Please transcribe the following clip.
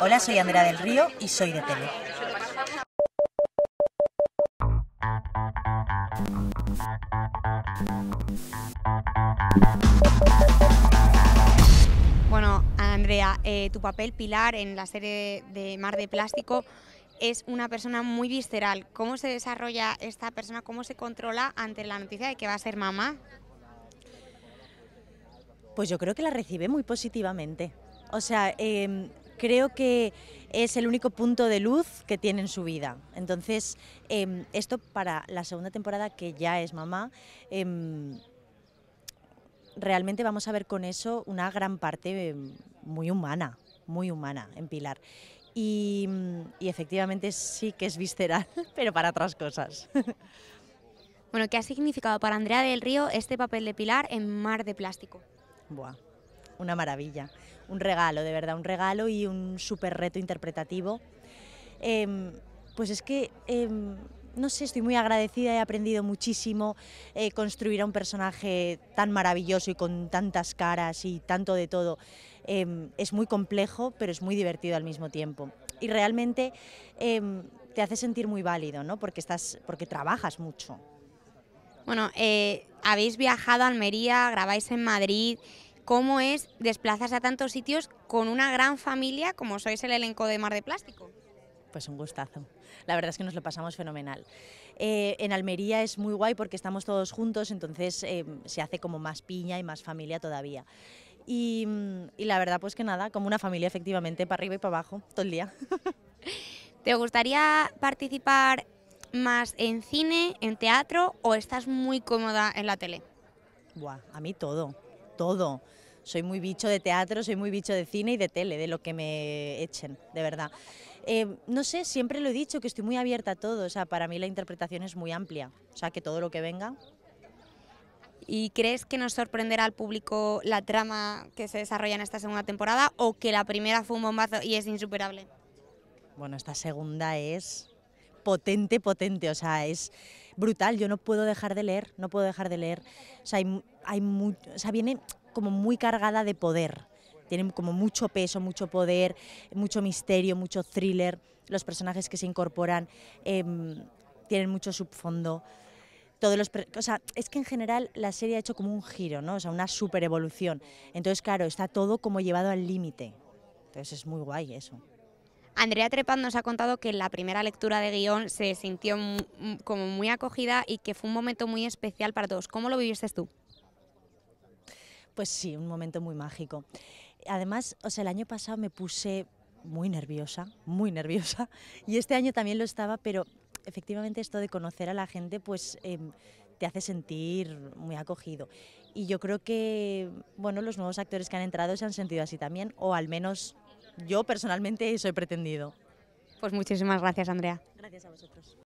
Hola, soy Andrea del Río y soy de Tele. Bueno, Andrea, eh, tu papel pilar en la serie de Mar de Plástico es una persona muy visceral. ¿Cómo se desarrolla esta persona? ¿Cómo se controla ante la noticia de que va a ser mamá? Pues yo creo que la recibe muy positivamente. O sea, em, creo que es el único punto de luz que tiene en su vida. Entonces, em, esto para la segunda temporada, que ya es mamá, em, realmente vamos a ver con eso una gran parte em, muy humana, muy humana en Pilar. Y, y, efectivamente sí que es visceral, pero para otras cosas. Bueno, ¿qué ha significado para Andrea del Río este papel de Pilar en Mar de Plástico? Buah, una maravilla, un regalo, de verdad, un regalo y un súper reto interpretativo. Em, pues es que, em, no sé, estoy muy agradecida, he aprendido muchísimo eh, construir a un personaje tan maravilloso y con tantas caras y tanto de todo. Em, es muy complejo, pero es muy divertido al mismo tiempo. Y realmente te hace sentir muy válido, ¿no? Porque, estás, porque trabajas mucho. Bueno, eh, habéis viajado a Almería, grabáis en Madrid cómo es desplazarse a tantos sitios con una gran familia como sois el elenco de Mar de Plástico. Pues un gustazo. La verdad es que nos lo pasamos fenomenal. Eh, en Almería es muy guay porque estamos todos juntos, entonces eh, se hace como más piña y más familia todavía. Y, la verdad pues que nada, como una familia efectivamente, para arriba y para abajo, todo el día. ¿Te gustaría participar más en cine, en teatro o estás muy cómoda en la tele? Buah, a mí todo todo. Soy muy bicho de teatro, soy muy bicho de cine y de tele, de lo que me echen, de verdad. Eh, no sé, siempre lo he dicho, que estoy muy abierta a todo. O sea, para mí la interpretación es muy amplia. O sea, que todo lo que venga. ¿Y crees que nos sorprenderá al público la trama que se desarrolla en esta segunda temporada o que la primera fue un bombazo y es insuperable? Bueno, esta segunda es potente, potente, o sea, es brutal, yo no puedo dejar de leer, no puedo dejar de leer, o sea, hay, hay viene como muy cargada de poder, tiene como mucho peso, mucho poder, mucho misterio, mucho thriller, los personajes que se incorporan em, tienen mucho subfondo. Todos los, o sea, es que en general la serie ha hecho como un giro, ¿no? O sea, una super evolución. Entonces, claro, está todo como llevado al límite. Entonces es muy guay eso. Andrea Trepan nos ha contado que la primera lectura de guión se sintió como muy acogida y que fue un momento muy especial para todos. ¿Cómo lo viviste tú? Pues sí, un momento muy mágico. Además, o sea, el año pasado me puse muy nerviosa, muy nerviosa, y este año también lo estaba, pero efectivamente esto de conocer a la gente, pues... Em, te hace sentir muy acogido. Y yo creo que bueno, los nuevos actores que han entrado se han sentido así también, o al menos yo personalmente soy pretendido. Pues muchísimas gracias, Andrea. Gracias a vosotros.